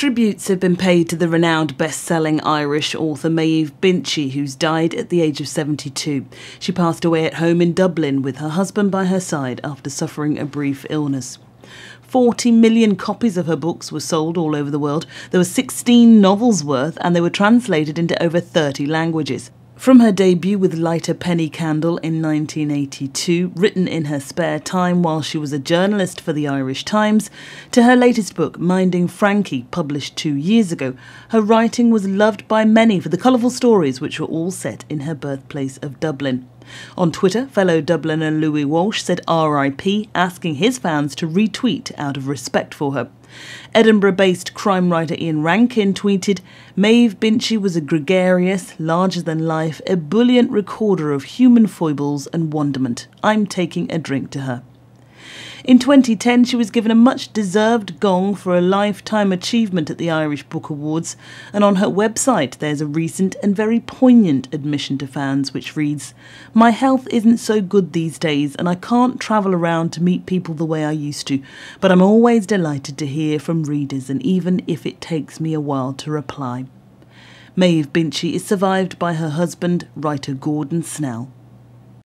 Tributes have been paid to the renowned best selling Irish author Maeve Binchy, who's died at the age of 72. She passed away at home in Dublin with her husband by her side after suffering a brief illness. 40 million copies of her books were sold all over the world. There were 16 novels worth, and they were translated into over 30 languages. From her debut with Light a Penny Candle in 1982, written in her spare time while she was a journalist for the Irish Times, to her latest book, Minding Frankie, published two years ago, her writing was loved by many for the colourful stories which were all set in her birthplace of Dublin. On Twitter, fellow Dubliner Louis Walsh said RIP, asking his fans to retweet out of respect for her. Edinburgh based crime writer Ian Rankin tweeted Maeve Binchy was a gregarious, larger than life, ebullient recorder of human foibles and wonderment. I'm taking a drink to her. In 2010, she was given a much deserved gong for a lifetime achievement at the Irish Book Awards, and on her website, there's a recent and very poignant admission to fans which reads My health isn't so good these days, and I can't travel around to meet people the way I used to, but I'm always delighted to hear from readers, and even if it takes me a while to reply. Maeve Binchy is survived by her husband, writer Gordon Snell.